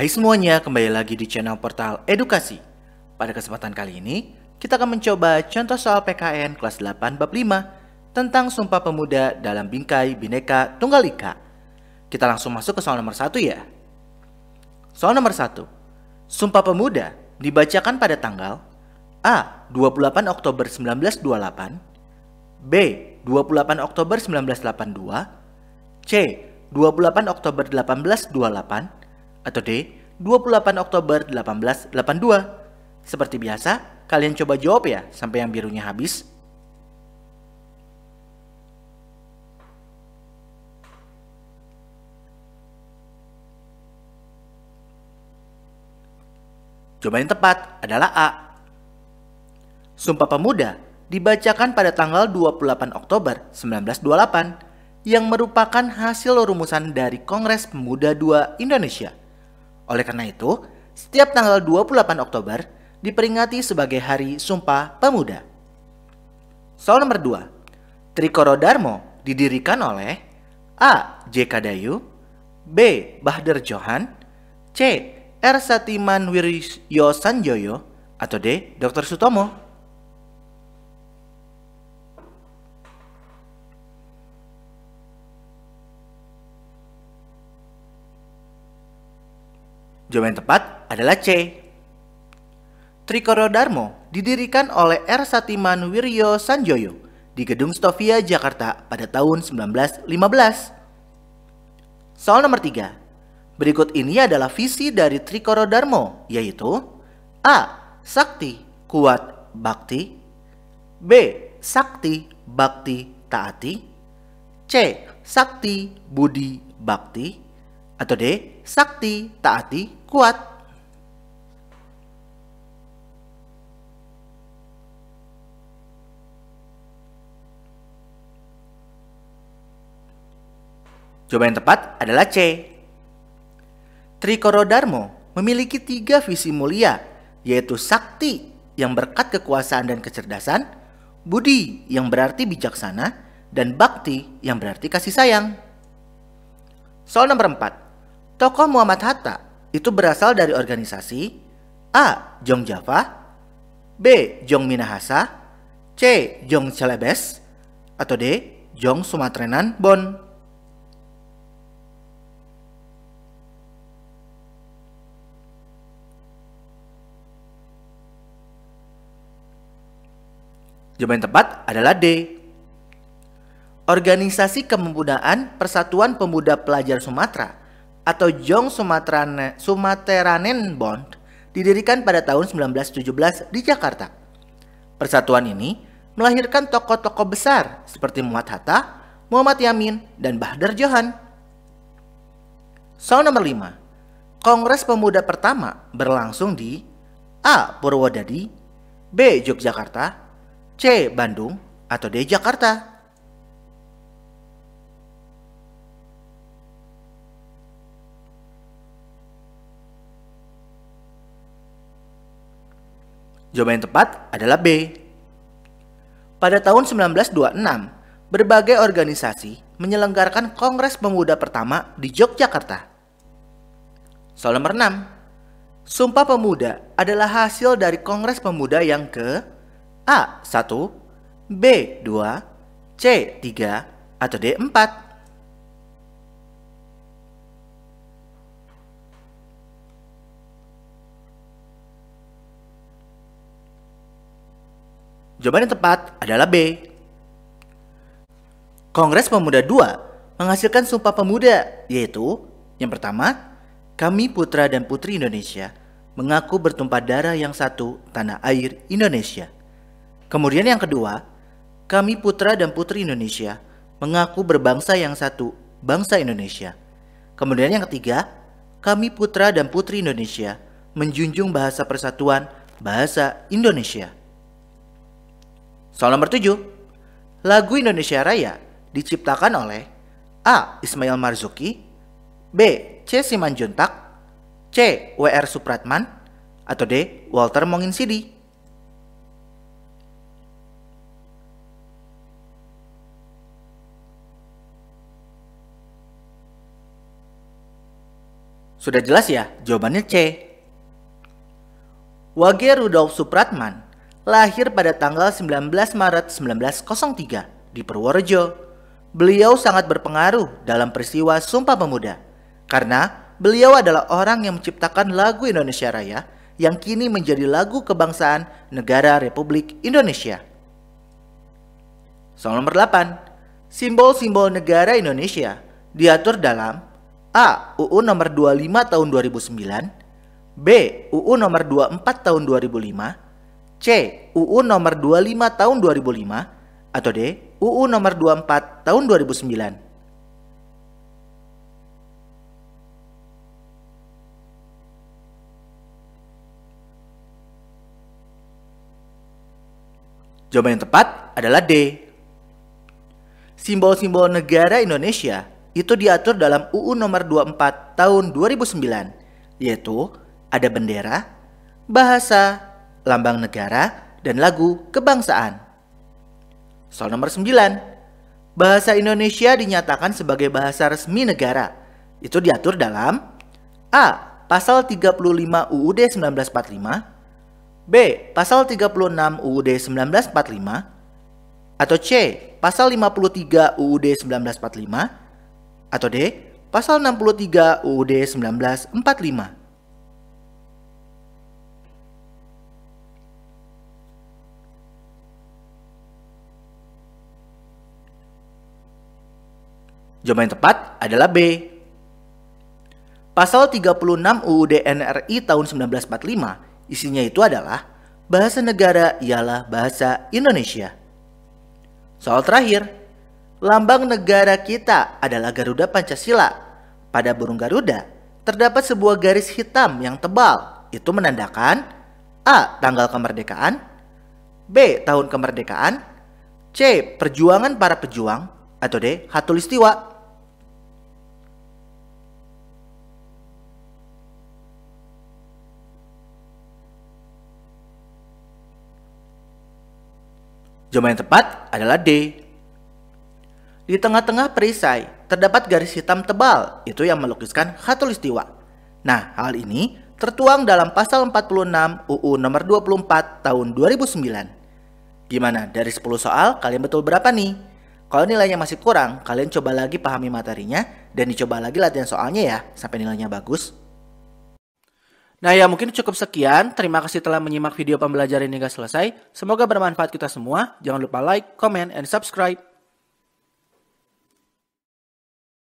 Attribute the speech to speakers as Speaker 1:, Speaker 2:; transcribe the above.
Speaker 1: Hai semuanya, kembali lagi di channel Portal Edukasi. Pada kesempatan kali ini, kita akan mencoba contoh soal PKN kelas 8 bab 5 tentang Sumpah Pemuda dalam Bingkai Bineka Tunggal Ika. Kita langsung masuk ke soal nomor 1 ya. Soal nomor 1. Sumpah Pemuda dibacakan pada tanggal A. 28 Oktober 1928 B. 28 Oktober 1982 C. 28 Oktober 1828 atau D 28 Oktober 1882. Seperti biasa, kalian coba jawab ya sampai yang birunya habis. Jawaban yang tepat adalah A. Sumpah Pemuda dibacakan pada tanggal 28 Oktober 1928 yang merupakan hasil rumusan dari Kongres Pemuda II Indonesia. Oleh karena itu, setiap tanggal 28 Oktober diperingati sebagai Hari Sumpah Pemuda. Soal nomor 2. Trikoro Darmo didirikan oleh A. J. Kadayu B. Bahder Johan C. R. Satiman Wiryo Sanjoyo atau D. Dr. Sutomo Jawaban yang tepat adalah C. Trikoro Darmo didirikan oleh R. Satiman Wiryo Sanjoyo di Gedung Stovia, Jakarta pada tahun 1915. Soal nomor 3. Berikut ini adalah visi dari Trikoro Darmo, yaitu A. Sakti, kuat, bakti B. Sakti, bakti, taati C. Sakti, budi, bakti atau D. Sakti, taati, kuat. Jawaban yang tepat adalah C. Trikoro Dharma memiliki tiga visi mulia, yaitu sakti yang berkat kekuasaan dan kecerdasan, budi yang berarti bijaksana, dan bakti yang berarti kasih sayang. Soal nomor 4 tokoh Muhammad Hatta itu berasal dari organisasi A. Jong Java B. Jong Minahasa C. Jong Celebes atau D. Jong Sumatrenan Bon Jawaban tepat adalah D. Organisasi Kepemudaan Persatuan Pemuda Pelajar Sumatera atau Jong Sumaterane, Sumateranen Bond didirikan pada tahun 1917 di Jakarta. Persatuan ini melahirkan tokoh-tokoh besar seperti Muhammad Hatta, Muhammad Yamin, dan Bahdar Johan. Soal nomor 5. Kongres Pemuda pertama berlangsung di A. Purwodadi, B. Yogyakarta, C. Bandung, atau D. Jakarta. Jawaban yang tepat adalah B. Pada tahun 1926, berbagai organisasi menyelenggarakan Kongres Pemuda pertama di Yogyakarta. Soal nomor 6. Sumpah Pemuda adalah hasil dari Kongres Pemuda yang ke A. 1, B. 2, C. 3, atau D. 4. Jawaban yang tepat adalah B. Kongres Pemuda II menghasilkan Sumpah Pemuda, yaitu yang pertama, kami putra dan putri Indonesia mengaku bertumpah darah yang satu tanah air Indonesia. Kemudian yang kedua, kami putra dan putri Indonesia mengaku berbangsa yang satu, bangsa Indonesia. Kemudian yang ketiga, kami putra dan putri Indonesia menjunjung bahasa persatuan, bahasa Indonesia. Soal nomor 7. Lagu Indonesia Raya diciptakan oleh A. Ismail Marzuki B. C. Simanjuntak C. W.R. Supratman atau D. Walter Monginsidi. Sudah jelas ya? Jawabannya C. Wage Rudolf Supratman lahir pada tanggal 19 Maret 1903 di Purworejo. Beliau sangat berpengaruh dalam peristiwa Sumpah Pemuda karena beliau adalah orang yang menciptakan lagu Indonesia Raya yang kini menjadi lagu kebangsaan negara Republik Indonesia. Soal nomor 8. Simbol-simbol negara Indonesia diatur dalam A. UU nomor 25 tahun 2009 B. UU nomor 24 tahun 2005 C. UU nomor 25 tahun 2005 atau D. UU nomor 24 tahun 2009. Jawaban yang tepat adalah D. Simbol-simbol negara Indonesia itu diatur dalam UU nomor 24 tahun 2009, yaitu ada bendera, bahasa, lambang negara, dan lagu kebangsaan. Soal nomor 9. Bahasa Indonesia dinyatakan sebagai bahasa resmi negara. Itu diatur dalam A. Pasal 35 UUD 1945 B. Pasal 36 UUD 1945 atau C. Pasal 53 UUD 1945 atau D. Pasal 63 UUD 1945 Jawaban yang tepat adalah B. Pasal 36 UUD NRI tahun 1945 isinya itu adalah bahasa negara ialah bahasa Indonesia. Soal terakhir, lambang negara kita adalah Garuda Pancasila. Pada burung Garuda terdapat sebuah garis hitam yang tebal. Itu menandakan A. Tanggal kemerdekaan B. Tahun kemerdekaan C. Perjuangan para pejuang atau D. Hatulistiwa Jawaban yang tepat adalah D. Di tengah-tengah perisai, terdapat garis hitam tebal, itu yang melukiskan khatulistiwa. Nah, hal ini tertuang dalam pasal 46 UU nomor 24 tahun 2009. Gimana, dari 10 soal kalian betul berapa nih? Kalau nilainya masih kurang, kalian coba lagi pahami materinya dan dicoba lagi latihan soalnya ya, sampai nilainya bagus. Nah ya mungkin cukup sekian. Terima kasih telah menyimak video pembelajaran hingga selesai. Semoga bermanfaat kita semua. Jangan lupa like, comment, and subscribe.